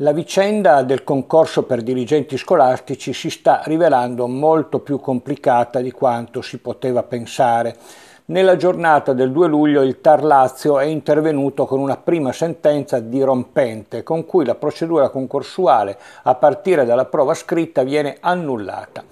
La vicenda del concorso per dirigenti scolastici si sta rivelando molto più complicata di quanto si poteva pensare. Nella giornata del 2 luglio il Tar Lazio è intervenuto con una prima sentenza dirompente con cui la procedura concorsuale a partire dalla prova scritta viene annullata.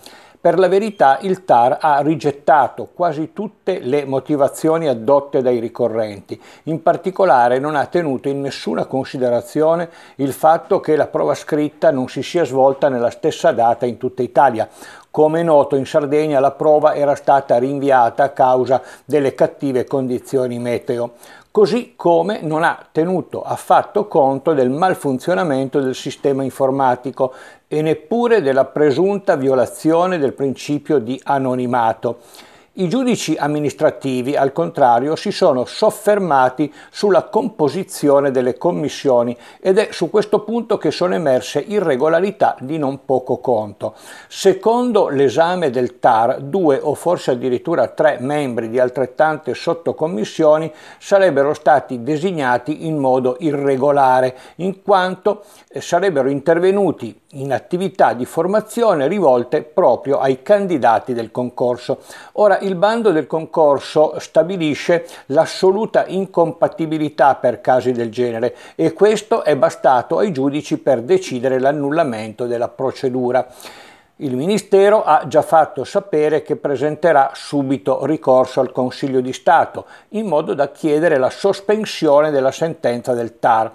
Per la verità il TAR ha rigettato quasi tutte le motivazioni addotte dai ricorrenti, in particolare non ha tenuto in nessuna considerazione il fatto che la prova scritta non si sia svolta nella stessa data in tutta Italia, come è noto in Sardegna la prova era stata rinviata a causa delle cattive condizioni meteo così come non ha tenuto affatto conto del malfunzionamento del sistema informatico e neppure della presunta violazione del principio di anonimato. I giudici amministrativi, al contrario, si sono soffermati sulla composizione delle commissioni ed è su questo punto che sono emerse irregolarità di non poco conto. Secondo l'esame del TAR, due o forse addirittura tre membri di altrettante sottocommissioni sarebbero stati designati in modo irregolare, in quanto eh, sarebbero intervenuti in attività di formazione rivolte proprio ai candidati del concorso. Ora, il bando del concorso stabilisce l'assoluta incompatibilità per casi del genere e questo è bastato ai giudici per decidere l'annullamento della procedura. Il Ministero ha già fatto sapere che presenterà subito ricorso al Consiglio di Stato, in modo da chiedere la sospensione della sentenza del TAR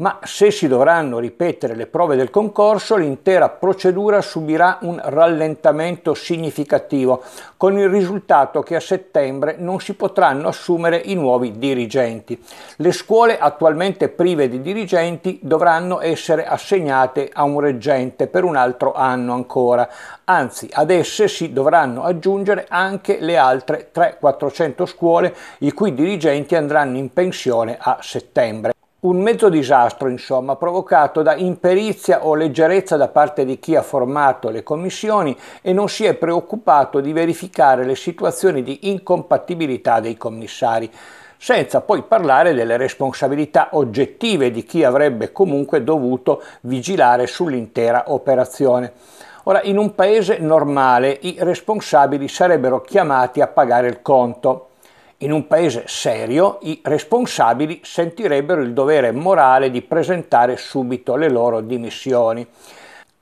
ma se si dovranno ripetere le prove del concorso l'intera procedura subirà un rallentamento significativo, con il risultato che a settembre non si potranno assumere i nuovi dirigenti. Le scuole attualmente prive di dirigenti dovranno essere assegnate a un reggente per un altro anno ancora, anzi ad esse si dovranno aggiungere anche le altre 300-400 scuole i cui dirigenti andranno in pensione a settembre. Un mezzo disastro, insomma, provocato da imperizia o leggerezza da parte di chi ha formato le commissioni e non si è preoccupato di verificare le situazioni di incompatibilità dei commissari, senza poi parlare delle responsabilità oggettive di chi avrebbe comunque dovuto vigilare sull'intera operazione. Ora, in un paese normale i responsabili sarebbero chiamati a pagare il conto in un paese serio i responsabili sentirebbero il dovere morale di presentare subito le loro dimissioni.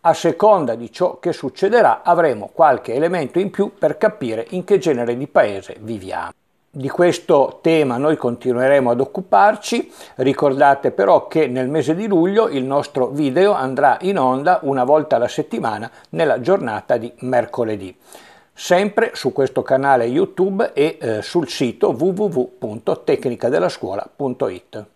A seconda di ciò che succederà avremo qualche elemento in più per capire in che genere di paese viviamo. Di questo tema noi continueremo ad occuparci, ricordate però che nel mese di luglio il nostro video andrà in onda una volta alla settimana nella giornata di mercoledì sempre su questo canale YouTube e eh, sul sito www.tecnicadellascuola.it.